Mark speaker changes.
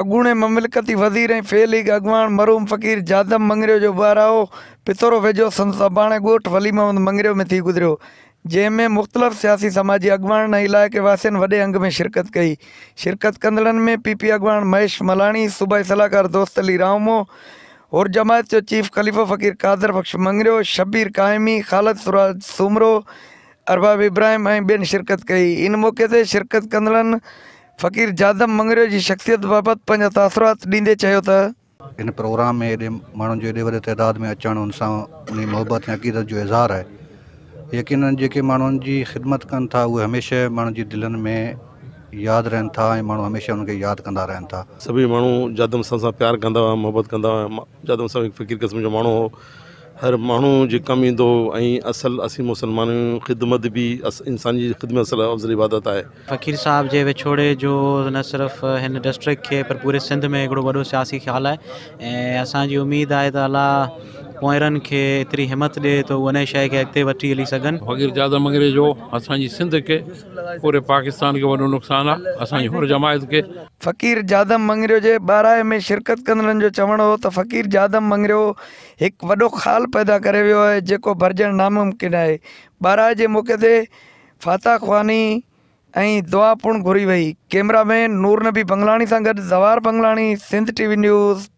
Speaker 1: अगूणे ममलकती वज़ीर ऐं फेलिग अॻवान मरूम फ़क़ीर जादम मंगरियो जो बाराओ पितोरो वेझो संत सबाणे ॻोठु वली मोहम्मद मंगरियो में थी गुज़रियो जंहिंमें मुख़्तलिफ़ सियासी समाजी अॻवान इलाक़े इलाइक़े वे अंग में शिरकत कई शिरकत कंदड़नि में पीपी अगवाण महेश मलानी सूबाई सलाहकार दोस्त अली रामो और जमायत जो चीफ ख़लीफ़ो फ़क़ीर कादर बख़्श मंगरियो शबीर कायमी खालद सुराज सूमरो अरबाब इब्राहिम ऐं ॿियनि शिरकत कई इन मौक़े से शिरकत कंदड़नि फ़क़ीर जादम मंगरे जी शख़्सियत बाबति पंहिंजा तासिरात ॾींदे चयो त हिन प्रोग्राम में हेॾे माण्हुनि जो हेॾे वॾे तइदाद
Speaker 2: में अचणु हुन सां उन जी मोहबत ऐं अक़ीदत जो इज़हार आहे यकीन जेके माण्हुनि जी ख़िदमत कनि था उहे हमेशह माण्हुनि जी दिलनि में यादि रहनि था ऐं माण्हू हमेशह हुनखे यादि कंदा रहनि था
Speaker 3: सभई माण्हू जादम सां प्यारु कंदा हुआ मोहबत कंदा हुआ फ़क़ी माण्हू हर मू जेकमु ईंदो ऐं असल असीं मुसलमान ख़िदमत भी अस इंसान जी ख़िदमत असल अफ़ज़ल इबादत आहे
Speaker 4: फ़कीर साहिब जे विछोड़े जो न सिर्फ़ हिन डिस्ट्रिक्ट खे पर पूरे सिंध में हिकिड़ो वॾो सियासी ख्याल है ऐं उम्मीद है आहे अला पोइरनि के एतिरी हिमत ॾिए त तो उन शइ खे अॻिते वठी हली सघनि वग़ैरह जादा मगरे जो
Speaker 5: असांजी सिंध खे पूरे पाकिस्तान खे वॾो नुक़सानु आहे असांजी जमायत खे
Speaker 1: फ़क़ीर जादम मंगरियो के ॿाराए में शिरकत कंदड़नि जो चवणो हो तो फ़क़ीर जादम मंगरियो एक वो खाल पैदा करे वियो आहे जेको भरिजणु नामुमकिन है बाराए के मौक़े से फाता ख़्वानी ऐं दुआ पिणु घुरी वही कैमरामैन नूरनबी बंगलाणी सां गॾु ज़वार बंगलाणी सिंध टीवी न्यूज़